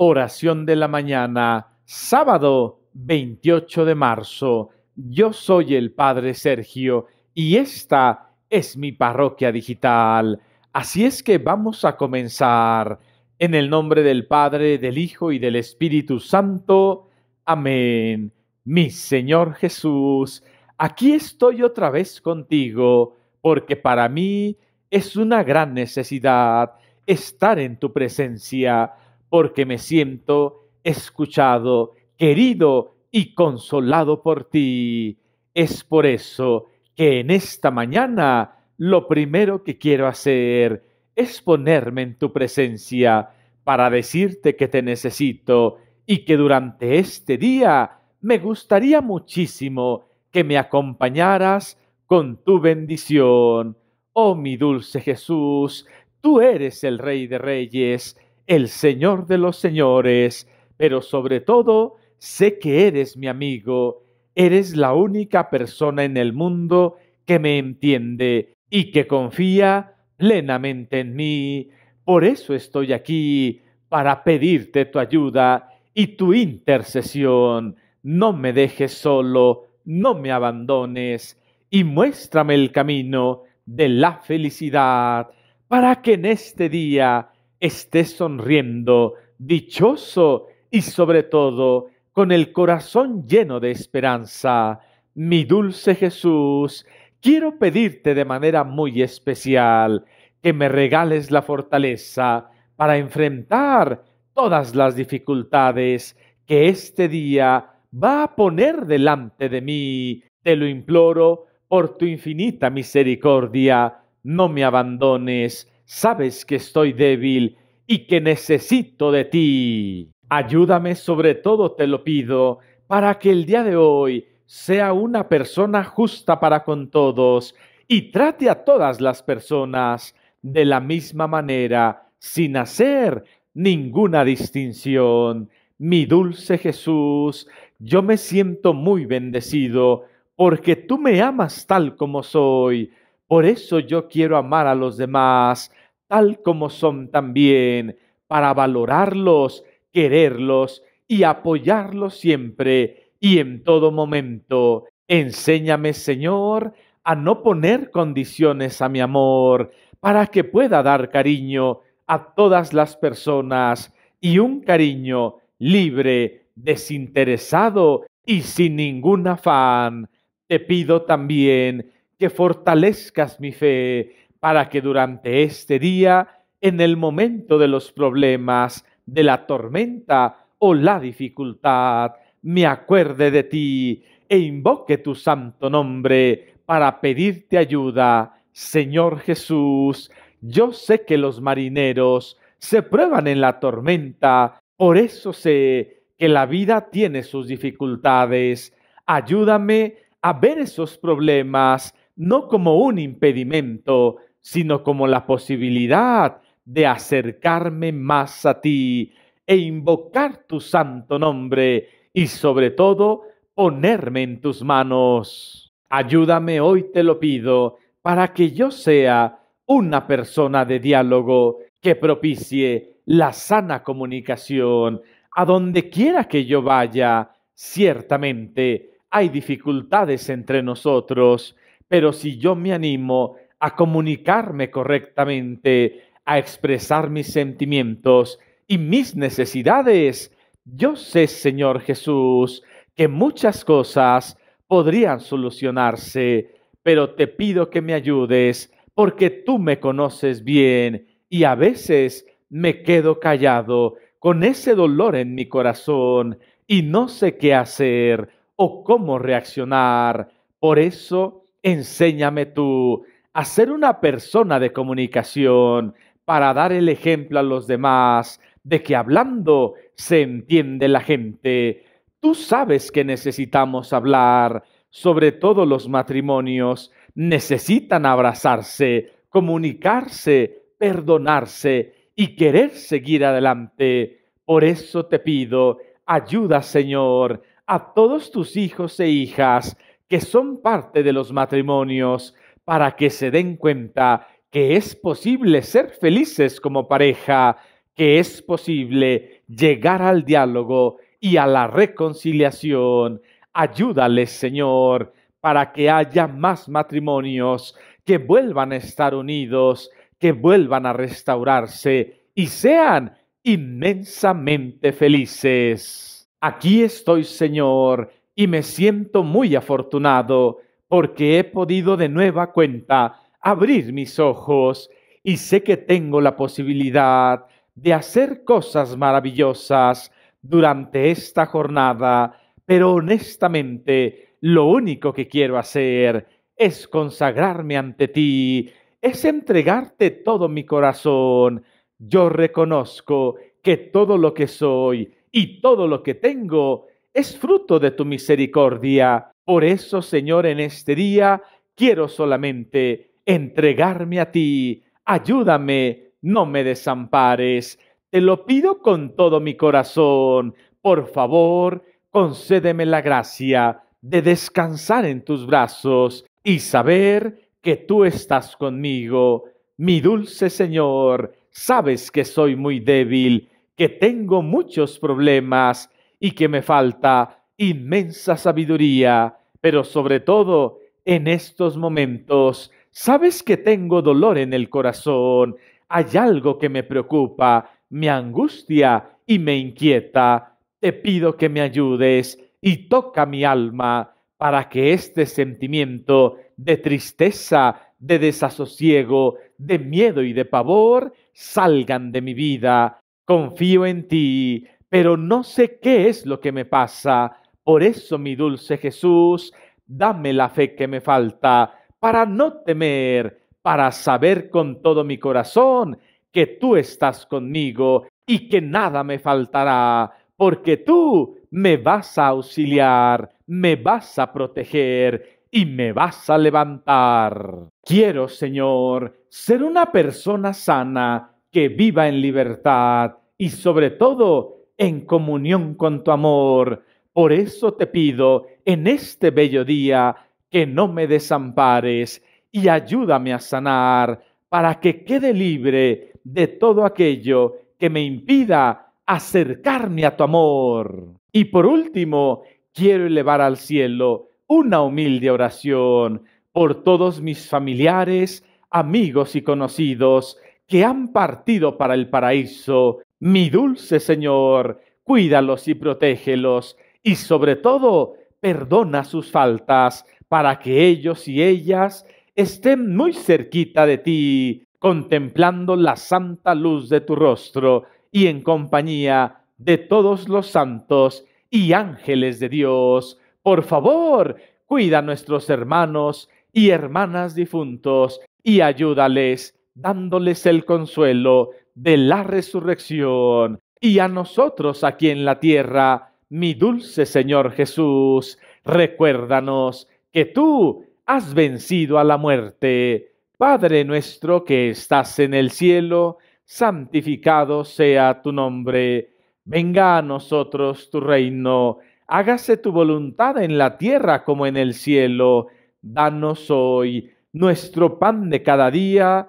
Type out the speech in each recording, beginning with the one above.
Oración de la mañana, sábado 28 de marzo. Yo soy el Padre Sergio y esta es mi parroquia digital. Así es que vamos a comenzar. En el nombre del Padre, del Hijo y del Espíritu Santo. Amén. Mi Señor Jesús, aquí estoy otra vez contigo, porque para mí es una gran necesidad estar en tu presencia porque me siento escuchado, querido y consolado por ti. Es por eso que en esta mañana lo primero que quiero hacer es ponerme en tu presencia para decirte que te necesito y que durante este día me gustaría muchísimo que me acompañaras con tu bendición. Oh mi dulce Jesús, tú eres el Rey de Reyes el Señor de los señores, pero sobre todo sé que eres mi amigo, eres la única persona en el mundo que me entiende y que confía plenamente en mí. Por eso estoy aquí, para pedirte tu ayuda y tu intercesión. No me dejes solo, no me abandones y muéstrame el camino de la felicidad para que en este día Esté sonriendo, dichoso y sobre todo con el corazón lleno de esperanza. Mi dulce Jesús, quiero pedirte de manera muy especial que me regales la fortaleza para enfrentar todas las dificultades que este día va a poner delante de mí. Te lo imploro por tu infinita misericordia, no me abandones sabes que estoy débil y que necesito de ti. Ayúdame sobre todo, te lo pido, para que el día de hoy sea una persona justa para con todos y trate a todas las personas de la misma manera, sin hacer ninguna distinción. Mi dulce Jesús, yo me siento muy bendecido porque tú me amas tal como soy. Por eso yo quiero amar a los demás, tal como son también, para valorarlos, quererlos y apoyarlos siempre y en todo momento. Enséñame, Señor, a no poner condiciones a mi amor, para que pueda dar cariño a todas las personas y un cariño libre, desinteresado y sin ningún afán. Te pido también que fortalezcas mi fe para que durante este día, en el momento de los problemas, de la tormenta o la dificultad, me acuerde de ti e invoque tu santo nombre para pedirte ayuda. Señor Jesús, yo sé que los marineros se prueban en la tormenta, por eso sé que la vida tiene sus dificultades. Ayúdame a ver esos problemas no como un impedimento, sino como la posibilidad de acercarme más a ti e invocar tu santo nombre y sobre todo ponerme en tus manos. Ayúdame hoy, te lo pido, para que yo sea una persona de diálogo que propicie la sana comunicación. A donde quiera que yo vaya, ciertamente hay dificultades entre nosotros, pero si yo me animo a comunicarme correctamente, a expresar mis sentimientos y mis necesidades. Yo sé, Señor Jesús, que muchas cosas podrían solucionarse, pero te pido que me ayudes porque tú me conoces bien y a veces me quedo callado con ese dolor en mi corazón y no sé qué hacer o cómo reaccionar. Por eso, enséñame tú Hacer una persona de comunicación para dar el ejemplo a los demás de que hablando se entiende la gente. Tú sabes que necesitamos hablar, sobre todo los matrimonios, necesitan abrazarse, comunicarse, perdonarse y querer seguir adelante. Por eso te pido, ayuda Señor, a todos tus hijos e hijas que son parte de los matrimonios para que se den cuenta que es posible ser felices como pareja, que es posible llegar al diálogo y a la reconciliación. Ayúdales, Señor, para que haya más matrimonios que vuelvan a estar unidos, que vuelvan a restaurarse y sean inmensamente felices. Aquí estoy, Señor, y me siento muy afortunado porque he podido de nueva cuenta abrir mis ojos y sé que tengo la posibilidad de hacer cosas maravillosas durante esta jornada, pero honestamente lo único que quiero hacer es consagrarme ante ti, es entregarte todo mi corazón. Yo reconozco que todo lo que soy y todo lo que tengo es fruto de tu misericordia. Por eso, Señor, en este día quiero solamente entregarme a ti. Ayúdame, no me desampares. Te lo pido con todo mi corazón. Por favor, concédeme la gracia de descansar en tus brazos y saber que tú estás conmigo. Mi dulce Señor, sabes que soy muy débil, que tengo muchos problemas y que me falta inmensa sabiduría, pero sobre todo en estos momentos, sabes que tengo dolor en el corazón, hay algo que me preocupa, me angustia y me inquieta. Te pido que me ayudes y toca mi alma para que este sentimiento de tristeza, de desasosiego, de miedo y de pavor salgan de mi vida. Confío en ti, pero no sé qué es lo que me pasa. Por eso, mi dulce Jesús, dame la fe que me falta, para no temer, para saber con todo mi corazón que tú estás conmigo y que nada me faltará, porque tú me vas a auxiliar, me vas a proteger y me vas a levantar. Quiero, Señor, ser una persona sana que viva en libertad y sobre todo en comunión con tu amor. Por eso te pido en este bello día que no me desampares y ayúdame a sanar para que quede libre de todo aquello que me impida acercarme a tu amor. Y por último, quiero elevar al cielo una humilde oración por todos mis familiares, amigos y conocidos que han partido para el paraíso mi dulce Señor, cuídalos y protégelos, y sobre todo, perdona sus faltas, para que ellos y ellas estén muy cerquita de ti, contemplando la santa luz de tu rostro, y en compañía de todos los santos y ángeles de Dios. Por favor, cuida a nuestros hermanos y hermanas difuntos, y ayúdales, dándoles el consuelo de la resurrección, y a nosotros aquí en la tierra, mi dulce Señor Jesús, recuérdanos que tú has vencido a la muerte. Padre nuestro que estás en el cielo, santificado sea tu nombre. Venga a nosotros tu reino, hágase tu voluntad en la tierra como en el cielo. Danos hoy nuestro pan de cada día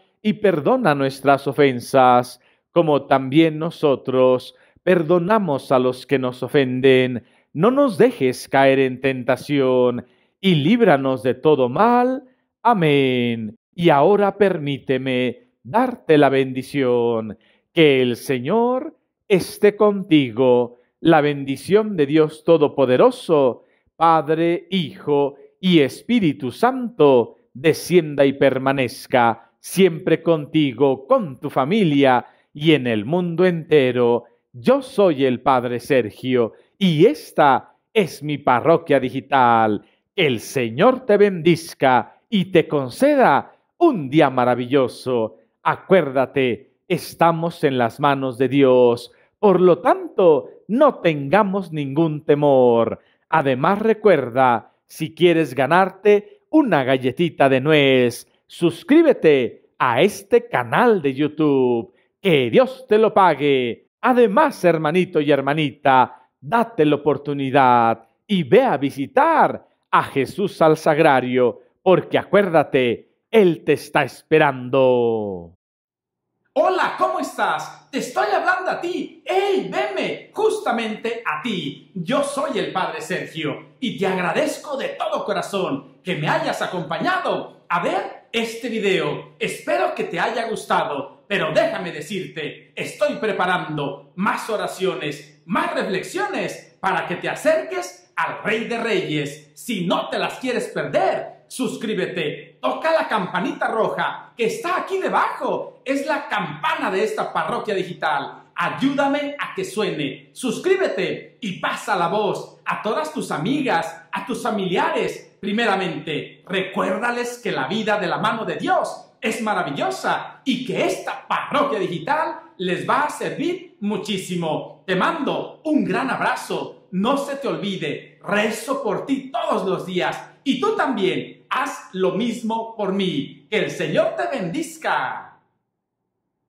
y perdona nuestras ofensas, como también nosotros perdonamos a los que nos ofenden. No nos dejes caer en tentación, y líbranos de todo mal. Amén. Y ahora permíteme darte la bendición. Que el Señor esté contigo. La bendición de Dios Todopoderoso, Padre, Hijo y Espíritu Santo, descienda y permanezca siempre contigo, con tu familia y en el mundo entero. Yo soy el Padre Sergio y esta es mi parroquia digital. El Señor te bendizca y te conceda un día maravilloso. Acuérdate, estamos en las manos de Dios. Por lo tanto, no tengamos ningún temor. Además, recuerda, si quieres ganarte una galletita de nuez, suscríbete a este canal de YouTube. Que Dios te lo pague. Además, hermanito y hermanita, date la oportunidad y ve a visitar a Jesús al Sagrario, porque acuérdate, Él te está esperando. Hola, ¿cómo estás? Te estoy hablando a ti. ¡Ey, venme! Justamente a ti. Yo soy el Padre Sergio y te agradezco de todo corazón que me hayas acompañado a ver este video. Espero que te haya gustado, pero déjame decirte, estoy preparando más oraciones, más reflexiones para que te acerques al Rey de Reyes. Si no te las quieres perder, suscríbete, toca la campanita roja que está aquí debajo. Es la campana de esta parroquia digital ayúdame a que suene. Suscríbete y pasa la voz a todas tus amigas, a tus familiares. Primeramente, recuérdales que la vida de la mano de Dios es maravillosa y que esta parroquia digital les va a servir muchísimo. Te mando un gran abrazo. No se te olvide, rezo por ti todos los días y tú también haz lo mismo por mí. Que el Señor te bendiga.